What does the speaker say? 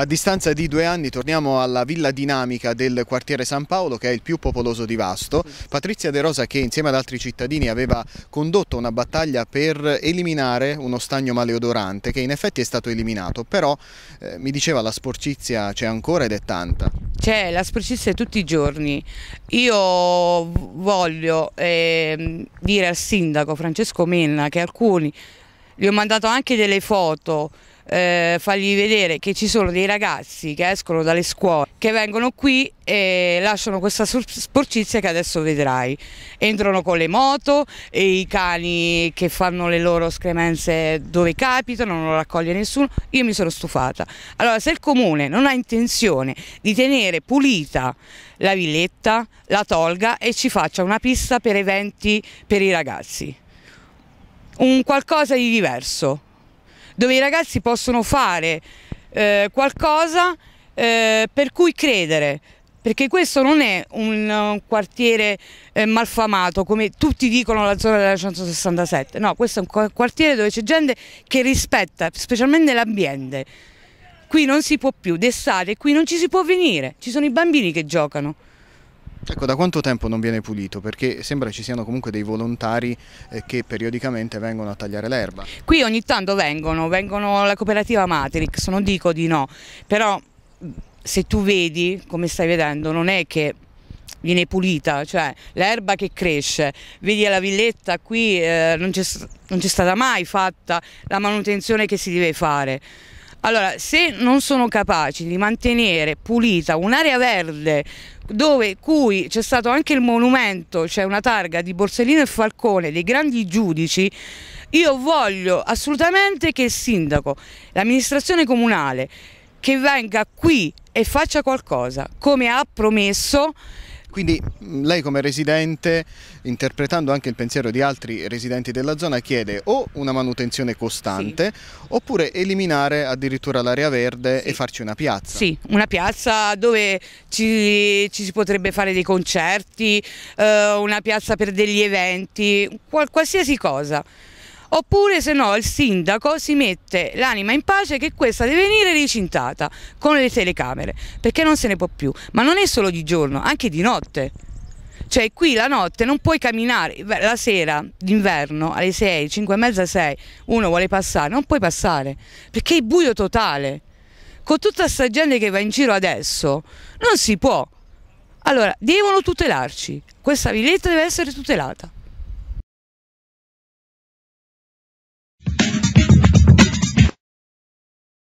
A distanza di due anni torniamo alla Villa Dinamica del quartiere San Paolo che è il più popoloso di Vasto. Patrizia De Rosa che insieme ad altri cittadini aveva condotto una battaglia per eliminare uno stagno maleodorante che in effetti è stato eliminato, però eh, mi diceva la sporcizia c'è ancora ed è tanta. C'è la sporcizia tutti i giorni. Io voglio eh, dire al sindaco Francesco Menna che alcuni gli ho mandato anche delle foto, eh, fargli vedere che ci sono dei ragazzi che escono dalle scuole, che vengono qui e lasciano questa sporcizia che adesso vedrai. Entrano con le moto, i cani che fanno le loro scremenze dove capitano, non lo raccoglie nessuno, io mi sono stufata. Allora se il comune non ha intenzione di tenere pulita la villetta, la tolga e ci faccia una pista per eventi per i ragazzi un qualcosa di diverso, dove i ragazzi possono fare eh, qualcosa eh, per cui credere, perché questo non è un, un quartiere eh, malfamato come tutti dicono la zona della 167, no, questo è un quartiere dove c'è gente che rispetta specialmente l'ambiente. Qui non si può più, d'estate qui non ci si può venire, ci sono i bambini che giocano. Ecco, da quanto tempo non viene pulito? Perché sembra ci siano comunque dei volontari eh, che periodicamente vengono a tagliare l'erba. Qui ogni tanto vengono, vengono alla cooperativa Matrix, non dico di no, però se tu vedi, come stai vedendo, non è che viene pulita, cioè l'erba che cresce, vedi alla villetta qui eh, non c'è stata mai fatta la manutenzione che si deve fare. Allora, se non sono capaci di mantenere pulita un'area verde dove cui c'è stato anche il monumento, c'è cioè una targa di Borsellino e Falcone, dei grandi giudici, io voglio assolutamente che il sindaco, l'amministrazione comunale, che venga qui e faccia qualcosa, come ha promesso quindi mm, lei come residente, interpretando anche il pensiero di altri residenti della zona, chiede o una manutenzione costante sì. oppure eliminare addirittura l'area verde sì. e farci una piazza. Sì, una piazza dove ci, ci si potrebbe fare dei concerti, eh, una piazza per degli eventi, qualsiasi cosa oppure se no il sindaco si mette l'anima in pace che questa deve venire ricintata con le telecamere, perché non se ne può più, ma non è solo di giorno, anche di notte. Cioè qui la notte non puoi camminare, la sera d'inverno alle 6, 5 e mezza, 6, uno vuole passare, non puoi passare, perché è buio totale. Con tutta questa gente che va in giro adesso, non si può. Allora, devono tutelarci, questa villetta deve essere tutelata.